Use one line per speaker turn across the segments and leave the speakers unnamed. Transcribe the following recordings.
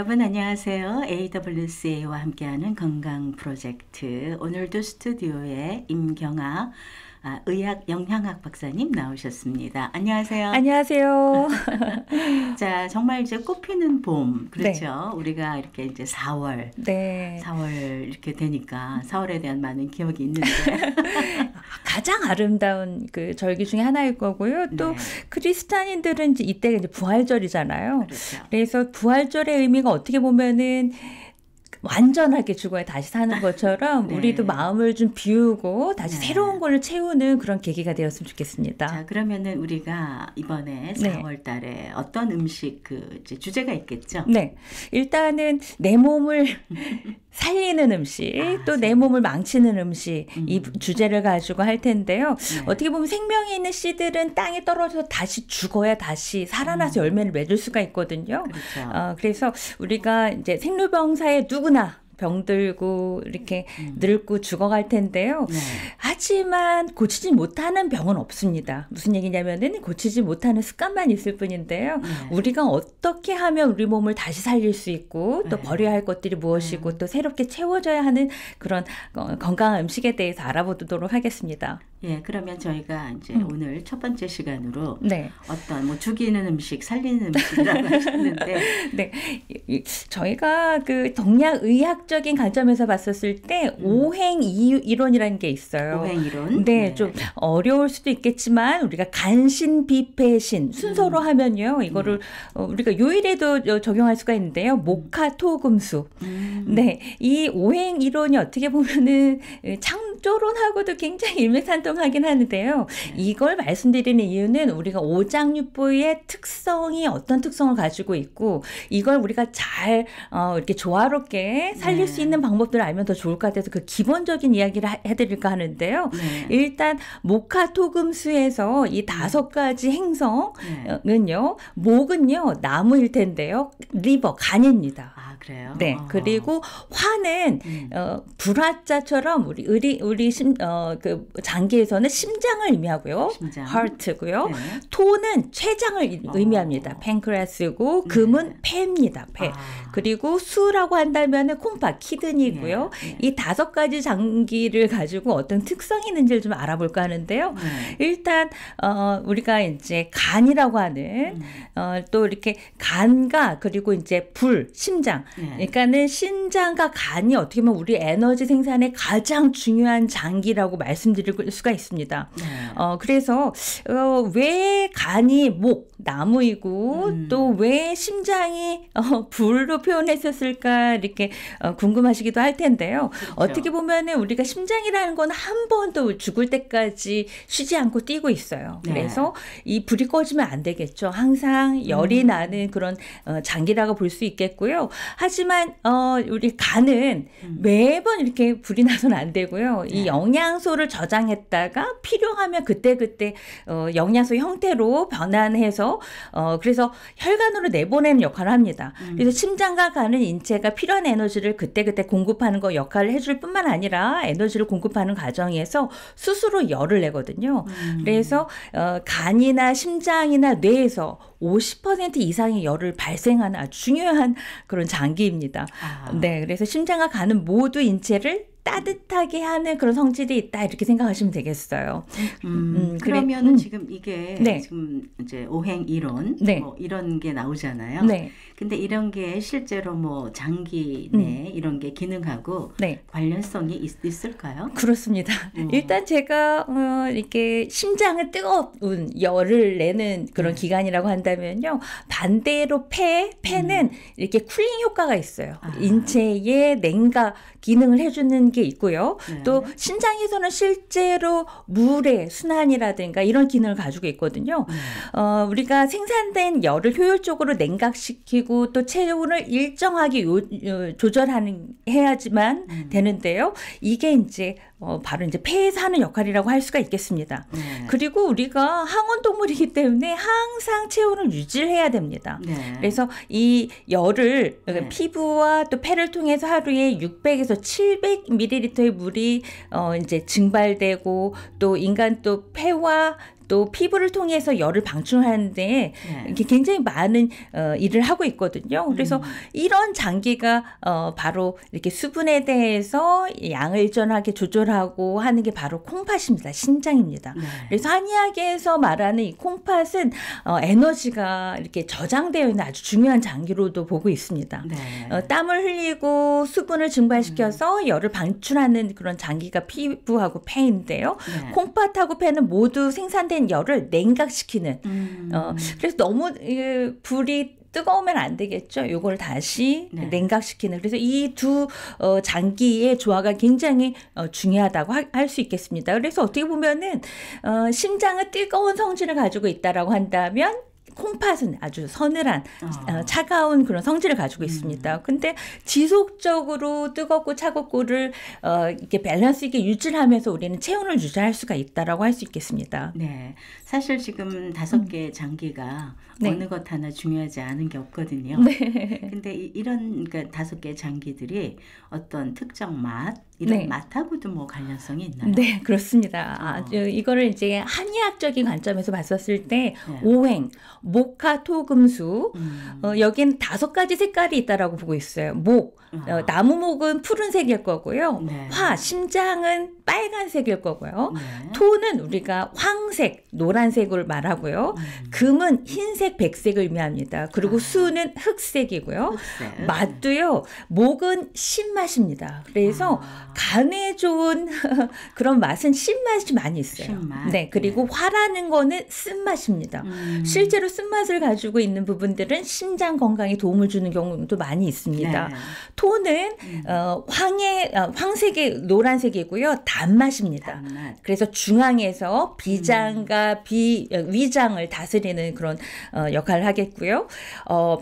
여러분 안녕하세요. AWCA와 함께하는 건강 프로젝트 오늘도 스튜디오에 임경아 아, 의학 영양학 박사님 나오셨습니다. 안녕하세요.
안녕하세요.
자, 정말 이제 꽃피는 봄. 네. 그렇죠. 네. 우리가 이렇게 이제
4월. 네. 4월 이렇게 되니까 4월에 대한 많은 기억이 있는데. 가장 아름다운 그 절기 중에 하나일 거고요. 또 네. 크리스탄인들은 이제 이때가 이제 부활절이잖아요. 그렇죠. 그래서 부활절의 의미가 어떻게 보면은 완전하게 죽어야 다시 사는 것처럼 네. 우리도 마음을 좀 비우고 다시 네. 새로운 걸로 채우는 그런 계기가 되었으면 좋겠습니다. 자, 그러면은 우리가 이번에 4월 달에 어떤 음식 그 주제가 있겠죠? 네. 일단은 내 몸을 살리는 음식, 아, 또내 네. 몸을 망치는 음식, 음. 이 주제를 가지고 할 텐데요. 네. 어떻게 보면 생명이 있는 씨들은 땅에 떨어져서 다시 죽어야 다시 살아나서 음. 열매를 맺을 수가 있거든요. 그렇죠. 어, 그래서 우리가 이제 생로병사에 누구 누구나 병들고 이렇게 음. 늙고 죽어갈 텐데요. 네. 하지만 고치지 못하는 병은 없습니다. 무슨 얘기냐면은 고치지 못하는 습관만 있을 뿐인데요. 네. 우리가 어떻게 하면 우리 몸을 다시 살릴 수 있고 또 네. 버려야 할 것들이 무엇이고 네. 또 새롭게 채워져야 하는 그런 건강한 음식에 대해서 알아보도록 하겠습니다. 예,
그러면 저희가 이제 음. 오늘 첫 번째 시간으로 네. 어떤 뭐
죽이는 음식, 살리는 음식이라고 하셨는데, 네, 저희가 그 동양 의학적인 관점에서 봤었을 때 음. 오행 이론이라는 게 있어요. 오행 이론. 네, 네, 좀 어려울 수도 있겠지만 우리가 간신, 비패신 순서로 음. 하면요, 이거를 음. 어, 우리가 요일에도 적용할 수가 있는데요. 음. 목화, 토, 금수. 음. 네, 이 오행 이론이 어떻게 보면은 창 종조론하고도 굉장히 일맥상통하긴 하는데요. 네. 이걸 말씀드리는 이유는 우리가 오장육부의 특성이 어떤 특성을 가지고 있고 이걸 우리가 잘 어, 이렇게 조화롭게 살릴 네. 수 있는 방법들을 알면 더 좋을 것 같아서 그 기본적인 이야기를 하, 해드릴까 하는데요. 네. 일단 모카토금수에서이 네. 다섯 가지 행성은요. 네. 목은요 나무일 텐데요. 리버 간입니다.
아 그래요. 네 아.
그리고 화는 음. 어, 불화자처럼 우리 의리 우리 심, 어, 그 장기에서는 심장을 의미하고요. 심장. heart고요. 네. 토는 췌장을 어. 의미합니다. 팬크레스고 네. 금은 네. 폐입니다. 폐. 아. 그리고 수라고 한다면은 콩파 키드니고요. 네. 네. 이 다섯 가지 장기를 가지고 어떤 특성이 있는지를 좀 알아볼까 하는데요. 네. 일단 어, 우리가 이제 간이라고 하는 음. 어, 또 이렇게 간과 그리고 이제 불, 심장. 그러니까는 심장과 간이 어떻게 보면 우리 에너지 생산에 가장 중요한 중요한 장기라고 말씀드릴 수가 있습니다. 네. 어, 그래서 어, 왜 간이 목, 나무이고 음. 또왜 심장이 어, 불로 표현했었을까 이렇게 어, 궁금하시기도 할 텐데요. 그렇죠. 어떻게 보면은 우리가 심장이라는 건 한 번도 죽을 때까지 쉬지 않고 뛰고 있어요. 네. 그래서 이 불이 꺼지면 안 되겠죠. 항상 열이 음. 나는 그런 어, 장기라고 볼 수 있겠고요. 하지만 어, 우리 간은 음. 매번 이렇게 불이 나선 안 되고요. 이 네. 영양소를 저장했다가 필요하면 그때그때 어, 영양소 형태로 변환해서 어, 그래서 혈관으로 내보내는 역할을 합니다. 음. 그래서 심장과 간은 인체가 필요한 에너지를 그때그때 공급하는 거 역할을 해줄 뿐만 아니라 에너지를 공급하는 과정에서 스스로 열을 내거든요. 음. 그래서 어, 간이나 심장이나 뇌에서 50% 이상의 열을 발생하는 아주 중요한 그런 장기입니다. 아. 네, 그래서 심장과 간은 모두 인체를 따뜻하게 하는 그런 성질이 있다 이렇게 생각하시면 되겠어요. 음, 음, 음 그러면은
그 지금 이게 네.
지금 이제 오행 이론
네. 뭐 이런 게 나오잖아요. 네. 근데 이런 게 실제로 뭐 장기 내 음.
이런 게 기능하고 네. 관련성이 있, 을까요 그렇습니다. 어. 일단 제가 어, 이렇게 심장을 뜨거운 열을 내는 그런 네. 기관이라고 한다면요. 반대로 폐 폐는 음. 이렇게 쿨링 효과가 있어요. 아. 인체의 냉각 기능을 해주는 게 이게 있고요. 네. 또 신장에서는 실제로 물의 순환이라든가 이런 기능을 가지고 있거든요. 네. 어, 우리가 생산된 열을 효율적으로 냉각시키고 또 체온을 일정하게 요, 요, 조절하는 해야지만 음. 되는데요. 이게 이제 어, 바로 이제 폐에서 하는 역할이라고 할 수가 있겠습니다. 네. 그리고 우리가 항온 동물이기 때문에 항상 체온을 유지해야 됩니다. 네. 그래서 이 열을 그러니까 네. 피부와 또 폐를 통해서 하루에 600에서 700ml의 물이 어, 이제 증발되고 또 인간 또 폐와 또 피부를 통해서 열을 방출하는데 네. 이렇게 굉장히 많은 어, 일을 하고 있거든요. 그래서 음. 이런 장기가 어, 바로 이렇게 수분에 대해서 양을 일정하게 조절하고 하는 게 바로 콩팥입니다. 신장입니다. 네. 그래서 한의학에서 말하는 이 콩팥은 어, 에너지가 이렇게 저장되어 있는 아주 중요한 장기로도 보고 있습니다. 네. 어, 땀을 흘리고 수분을 증발시켜서 음. 열을 방출하는 그런 장기가 피부하고 폐인데요. 네. 콩팥하고 폐는 모두 생산된 쌓인 열을 냉각시키는. 음. 어, 그래서 너무 이, 불이 뜨거우면 안 되겠죠. 요걸 다시 네. 냉각시키는. 그래서 이 두 어, 장기의 조화가 굉장히 어, 중요하다고 할 수 있겠습니다. 그래서 어떻게 보면은 어, 심장은 뜨거운 성질을 가지고 있다라고 한다면 콩팥은 아주 서늘한 아. 어, 차가운 그런 성질을 가지고 음. 있습니다. 음. 근데 지속적으로 뜨겁고 차갑고를 어, 이렇게 밸런스 있게 유지하면서 우리는 체온을 유지할 수가 있다라고 할 수 있겠습니다. 네, 사실 지금 다섯 개의 장기가
네. 어느 것 하나 중요하지 않은 게 없거든요. 네. 근데 이런 이 그러니까 다섯 개의 장기들이 어떤 특정 맛 이런 네. 맛하고도 뭐 관련성이 있나요? 네,
그렇습니다. 어. 아, 이거를 이제 한의학적인 관점에서 봤었을 때 네. 오행, 목화, 토금수 음. 어, 여기는 다섯 가지 색깔이 있다라고 보고 있어요. 목, 어, 아. 나무목은 푸른색일 거고요. 네. 화, 심장은 빨간색일 거고요. 네. 토는 우리가 황색, 노란색을 말하고요. 음. 금은 흰색, 백색을 의미합니다. 그리고 아. 수는 흑색이고요. 흑색. 맛도요. 목은 신맛입니다. 그래서 아. 간에 좋은 그런 맛은 신맛이 많이 있어요. 신맛. 네, 그리고 네. 화라는 거는 쓴맛입니다. 음. 실제로 쓴맛을 가지고 있는 부분들은 심장 건강에 도움을 주는 경우도 많이 있습니다. 네. 토는 음. 어, 황의 어, 황색의 노란색이고요, 단맛입니다. 단맛. 그래서 중앙에서 비장과 음. 비 어, 위장을 다스리는 그런 어, 역할을 하겠고요. 어,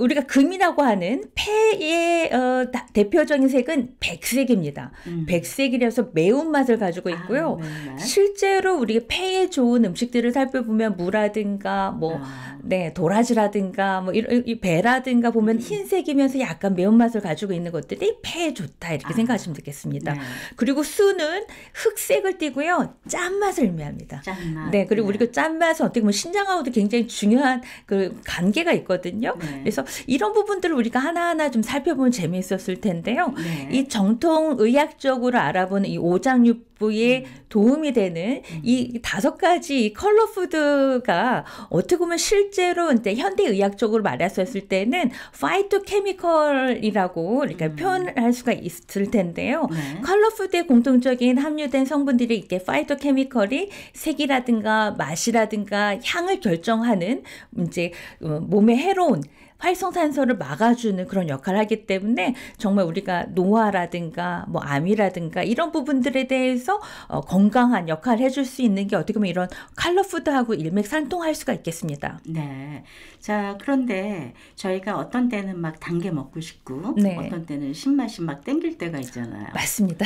우리가 금이라고 하는 폐의 어, 대표적인 색은 백색입니다. 백색이다. 음. 백색이라서 매운맛을 가지고 아, 있고요. 아, 실제로 우리 폐에 좋은 음식들을 살펴보면 무라든가 뭐 아. 네, 도라지라든가 뭐 이런 이 배라든가 보면 음. 흰색이면서 약간 매운맛을 가지고 있는 것들이 폐에 좋다 이렇게 아. 생각하시면 되겠습니다. 네. 그리고 수는 흑색을 띠고요. 짠맛을 의미합니다. 짠맛. 네, 그리고 네. 우리가 짠맛은 어떻게 보면 신장하고도 굉장히 중요한 그 관계가 있거든요. 네. 그래서 이런 부분들을 우리가 하나하나 좀 살펴보면 재미있었을 텐데요. 네. 이 정통 의학적으로 알아보는 이 오장육부에 음. 도움이 되는 음. 이 다섯 가지 컬러 푸드가 어떻게 보면 실제로 이제 현대 의학적으로 말했었을 때는 파이토 케미컬이라고 그러니까 음. 표현할 수가 있을 텐데요. 네. 컬러 푸드에 공통적인 함유된 성분들이 이게 파이토 케미컬이 색이라든가 맛이라든가 향을 결정하는 이제 어, 몸에 해로운 활성산소를 막아주는 그런 역할을 하기 때문에 정말 우리가 노화라든가 뭐 암이라든가 이런 부분들에 대해서 어, 건강한 역할을 해줄 수 있는 게 어떻게 보면 이런 칼러푸드하고 일맥상통할 수가 있겠습니다. 네. 자 그런데 저희가 어떤 때는 막 단 게 먹고 싶고 네. 어떤 때는 신맛이 막 땡길 때가 있잖아요. 맞습니다.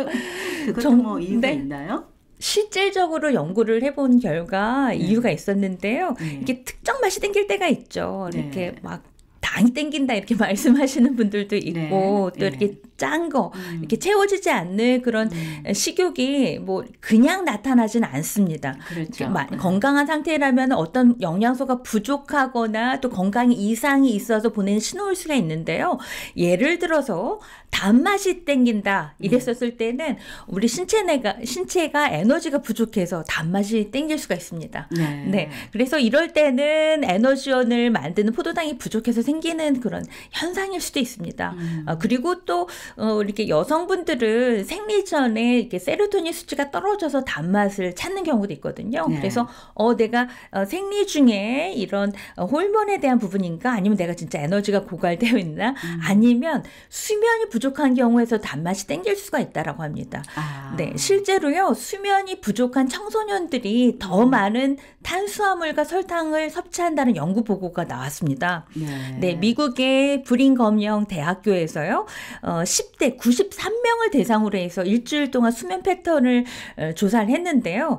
그것도 정, 뭐 이유가 네. 있나요?
실질적으로 연구를 해본 결과 네. 이유가 있었는데요. 네. 이게 특정 맛이 땡길 때가 있죠. 이렇게 네. 막 많이 땡긴다 이렇게 말씀하시는 분들도 네. 있고 네. 또 이렇게 짠거 음. 이렇게 채워지지 않는 그런 음. 식욕이 뭐 그냥 나타나진 않습니다. 그렇죠. 네. 건강한 상태라면 어떤 영양소가 부족하거나 또 건강에 이상이 있어서 보내는 신호일 수가 있는데요. 예를 들어서 단맛이 땡긴다 이랬었을 네. 때는 우리 신체 내가 신체가 에너지가 부족해서 단맛이 땡길 수가 있습니다. 네. 네. 그래서 이럴 때는 에너지원을 만드는 포도당이 부족해서 생기 생기는 그런 현상일 수도 있습니다. 음. 어, 그리고 또 어, 이렇게 여성분들은 생리 전에 이렇게 세로토닌 수치가 떨어져서 단맛을 찾는 경우도 있거든요. 네. 그래서 어 내가 어, 생리 중에 이런 어, 호르몬에 대한 부분인가 아니면 내가 진짜 에너지가 고갈되어 있나 음. 아니면 수면이 부족한 경우에서 단맛이 땡길 수가 있다라고 합니다. 아. 네, 실제로요 수면이 부족한 청소년들이 더 음. 많은 탄수화물과 설탕을 섭취한다는 연구 보고가 나왔습니다. 네. 네. 네, 네, 미국의 불임검영 대학교에서요. 어, 10대 93명을 대상으로 해서 일주일 동안 수면 패턴을 어, 조사를 했는데요.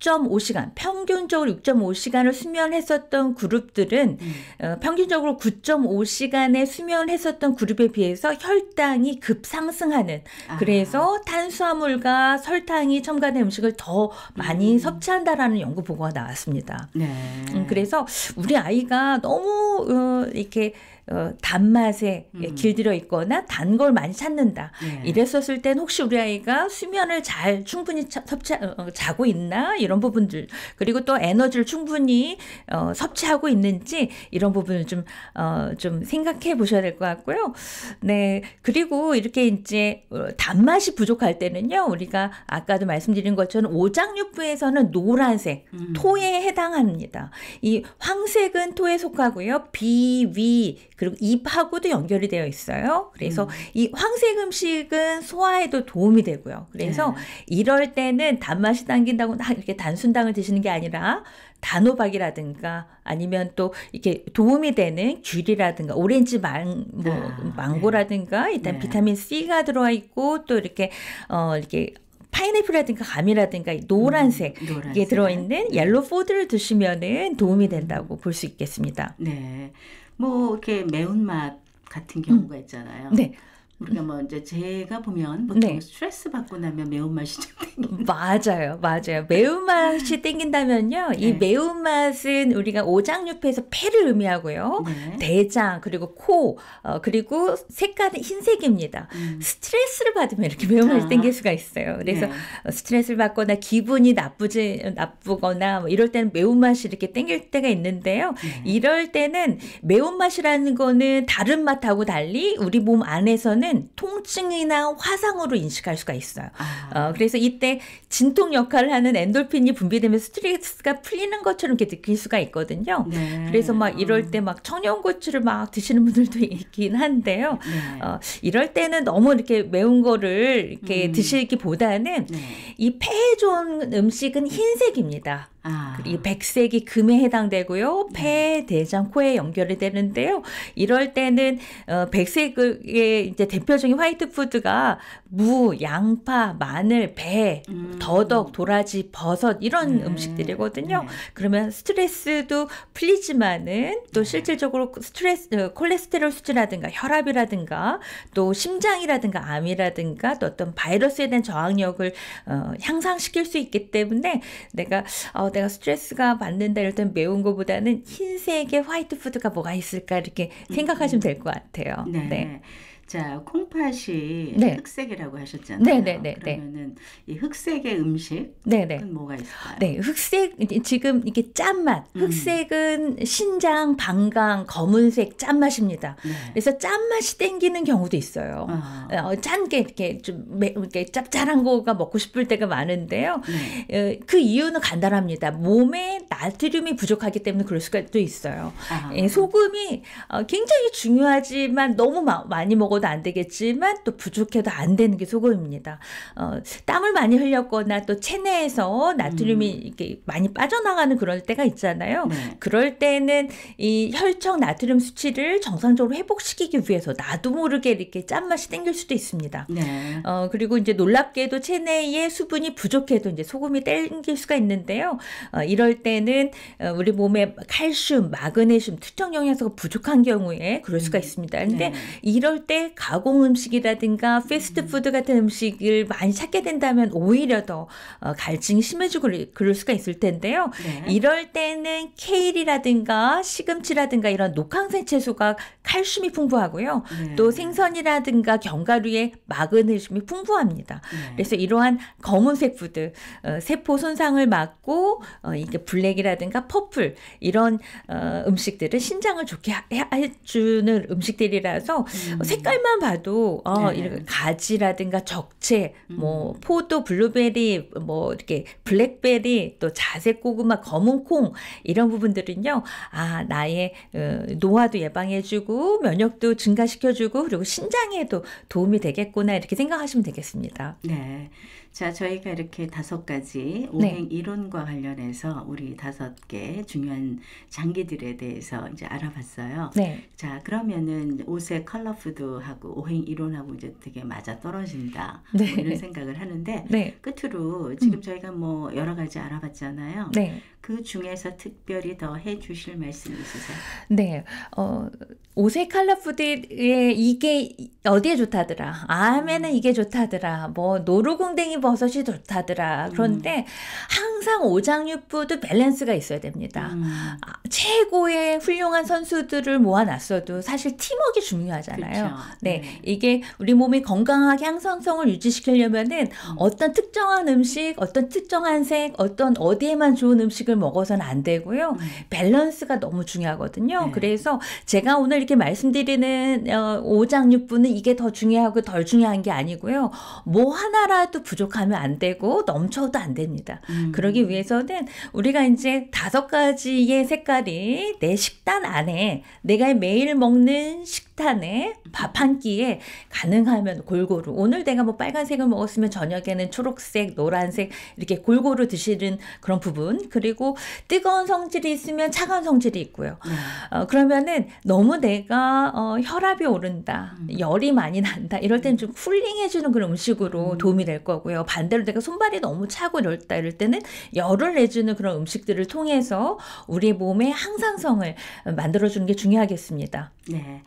6.5시간, 평균적으로 6.5시간을 수면했었던 그룹들은 음. 어, 평균적으로 9.5시간의 수면했었던 그룹에 비해서 혈당이 급상승하는 아. 그래서 탄수화물과 설탕이 첨가된 음식을 더 많이 음. 섭취한다라는 연구 보고가 나왔습니다. 네. 음, 그래서 우리 아이가 너무 어, 이렇게 어, 단맛에 예, 음. 길들여 있거나 단 걸 많이 찾는다. 예. 이랬었을 땐 혹시 우리 아이가 수면을 잘 충분히 차, 섭취 어, 어, 자고 있나 이런 부분들 그리고 또 에너지를 충분히 어, 섭취하고 있는지 이런 부분을 좀 어, 좀 생각해 보셔야 될 것 같고요. 네 그리고 이렇게 이제 어, 단맛이 부족할 때는요 우리가 아까도 말씀드린 것처럼 오장육부에서는 노란색 음. 토에 해당합니다. 이 황색은 토에 속하고요. 비, 위, 그리고 입하고도 연결이 되어 있어요. 그래서 음. 이 황색 음식은 소화에도 도움이 되고요. 그래서 네. 이럴 때는 단맛이 당긴다고 이렇게 단순당을 드시는 게 아니라 단호박이라든가 아니면 또 이렇게 도움이 되는 귤이라든가 오렌지 망, 뭐, 아, 네. 망고라든가 네. 일단 네. 비타민 C가 들어와 있고 또 이렇게 어 이렇게 파인애플이라든가 감이라든가 노란색, 음, 노란색. 이게 들어있는 옐로 포드를 드시면은 도움이 된다고 볼 수 있겠습니다. 네.
뭐 이렇게 매운맛 같은 경우가 있잖아요. 네.
우리가 그러니까 뭐 이제 제가 보면 보통 네. 스트레스 받고 나면 매운맛이 좀 땡긴다. 맞아요. 맞아요. 매운맛이 땡긴다면요. 네. 이 매운맛은 우리가 오장육부에서 폐를 의미하고요. 네. 대장 그리고 코 어, 그리고 색깔은 흰색입니다. 음. 스트레스를 받으면 이렇게 매운맛이 아. 땡길 수가 있어요. 그래서 네. 어, 스트레스를 받거나 기분이 나쁘지 나쁘거나 뭐 이럴 때는 매운맛이 이렇게 땡길 때가 있는데요. 네. 이럴 때는 매운맛이라는 거는 다른 맛하고 달리 우리 몸 안에서는 경우에는 통증이나 화상으로 인식할 수가 있어요. 아. 어, 그래서 이때 진통 역할을 하는 엔돌핀이 분비되면 스트레스가 풀리는 것처럼 이렇게 느낄 수가 있거든요. 네. 그래서 막 이럴 때 막 청양고추를 막 드시는 분들도 있긴 한데요. 네. 어, 이럴 때는 너무 이렇게 매운 거를 이렇게 음. 드시기보다는 네. 이 폐에 좋은 음식은 흰색입니다. 아. 이 백색이 금에 해당되고요. 폐, 네. 대장, 코에 연결이 되는데요. 이럴 때는 어, 백색의 이제 대표적인 화이트 푸드가 무, 양파, 마늘, 배, 음. 더덕, 도라지, 버섯 이런 네. 음. 식들이거든요 네. 그러면 스트레스도 풀리지만은 또 네. 실질적으로 스트레스 어, 콜레스테롤 수치라든가 혈압이라든가 또 심장이라든가 암이라든가 또 어떤 바이러스에 대한 저항력을 어, 향상시킬 수 있기 때문에 내가 어, 내가 스트레스가 받는다 이럴 땐 매운 거보다는 흰색의 화이트 푸드가 뭐가 있을까 이렇게 생각하시면 음. 될것 같아요. 네. 네. 자, 콩팥이 네.
흑색이라고 하셨잖아요. 네네네. 네, 네, 네. 그러면은 이 흑색의 음식은 뭐가
있을까요? 네, 흑색 지금 이게 짠맛. 음. 흑색은 음. 신장, 방광, 검은색 짠맛입니다. 네. 그래서 짠맛이 땡기는 경우도 있어요. 어. 어, 짠게 이렇게 좀 이렇게 짭짤한 거가 먹고 싶을 때가 많은데요. 네. 어, 그 이유는 간단합니다. 몸에 나트륨이 부족하기 때문에 그럴 수가 또 있어요. 아. 예, 소금이 어, 굉장히 중요하지만 너무 마, 많이 먹어 적어도 안 되겠지만 또 부족해도 안 되는 게 소금입니다. 어, 땀을 많이 흘렸거나 또 체내에서 나트륨이 음. 이렇게 많이 빠져나가는 그럴 때가 있잖아요. 네. 그럴 때는 이 혈청 나트륨 수치를 정상적으로 회복시키기 위해서 나도 모르게 이렇게 짠맛이 땡길 수도 있습니다. 네. 어, 그리고 이제 놀랍게도 체내에 수분이 부족해도 이제 소금이 땡길 수가 있는데요. 어, 이럴 때는 어, 우리 몸에 칼슘, 마그네슘 특정 영양소가 부족한 경우에 그럴 수가 음. 있습니다. 근데 네. 이럴 때 가공 음식이라든가 패스트푸드 음. 같은 음식을 많이 찾게 된다면 오히려 더 어, 갈증이 심해지고 그럴 수가 있을 텐데요. 네. 이럴 때는 케일이라든가 시금치라든가 이런 녹황색 채소가 칼슘이 풍부하고요. 네. 또 생선이라든가 견과류에 마그네슘이 풍부합니다. 네. 그래서 이러한 검은색 푸드, 어, 세포 손상을 막고 어, 이게 블랙이라든가 퍼플 이런 어, 음식들은 신장을 좋게 해주는 음식들이라서 음. 색깔만 봐도 어, 네. 이게 가지라든가 적채, 뭐 음. 뭐 포도, 블루베리, 뭐 이렇게 블랙베리, 또 자색 고구마, 검은 콩 이런 부분들은요, 아 나의 어, 노화도 예방해주고 면역도 증가시켜주고 그리고 신장에도 도움이 되겠구나 이렇게 생각하시면 되겠습니다. 네. 자, 저희가 이렇게 다섯
가지 네. 오행 네. 이론과 관련해서 우리 다섯 개 중요한 장기들에 대해서 이제 알아봤어요. 네. 자, 그러면은 옷의 컬러 푸드하고 오행 이론하고 이제 되게 맞아 떨어진다. 뭐 네. 뭐 이런 생각을 하는데 네. 끝으로 음. 지금 저희가 뭐 여러 가지 알아봤잖아요. 네. 그 중에서 특별히 더해 주실 말씀
있으세요? 네. 어 옷의 컬러 푸드에 이게 어디에 좋다더라. 암에는 음. 이게 좋다더라. 뭐 노루궁뎅이 버섯이 좋다더라. 음. 그런데 항상 오장육부도 밸런스가 있어야 됩니다. 음. 아, 최고의 훌륭한 선수들을 모아놨어도 사실 팀워크 중요하잖아요. 네, 네. 이게 우리 몸이 건강하게 향상성을 유지시키려면은 음. 어떤 특정한 음식, 어떤 특정한 색, 어떤 어디에만 좋은 음식을 먹어서는 안 되고요. 밸런스가 너무 중요하거든요. 네. 그래서 제가 오늘 이렇게 말씀드리는 어, 오장육부는 저는 이게 더 중요하고 덜 중요한 게 아니고요. 뭐 하나라도 부족하면 안 되고 넘쳐도 안 됩니다. 음. 그러기 위해서는 우리가 이제 다섯 가지의 색깔이 내 식단 안에 내가 매일 먹는 식단에 밥 한 끼에 가능하면 골고루 오늘 내가 뭐 빨간색을 먹었으면 저녁에는 초록색, 노란색 이렇게 골고루 드시는 그런 부분 그리고 뜨거운 성질이 있으면 차가운 성질이 있고요. 음. 어, 그러면은 너무 내가 어, 혈압이 오른다, 음. 열 열이 많이 난다 이럴 때는 좀 쿨링해주는 그런 음식으로 음. 도움이 될 거고요. 반대로 내가 손발이 너무 차고 이다 이럴 때는 열을 내주는 그런 음식들을 통해서 우리 몸의 항상성을 만들어주는 게 중요하겠습니다. 네.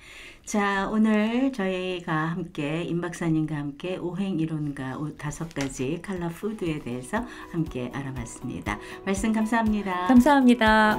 자, 오늘 저희가
함께 임 박사님과 함께 오행 이론과 다섯 가지 칼라 푸드에 대해서 함께 알아봤습니다.
말씀 감사합니다. 감사합니다.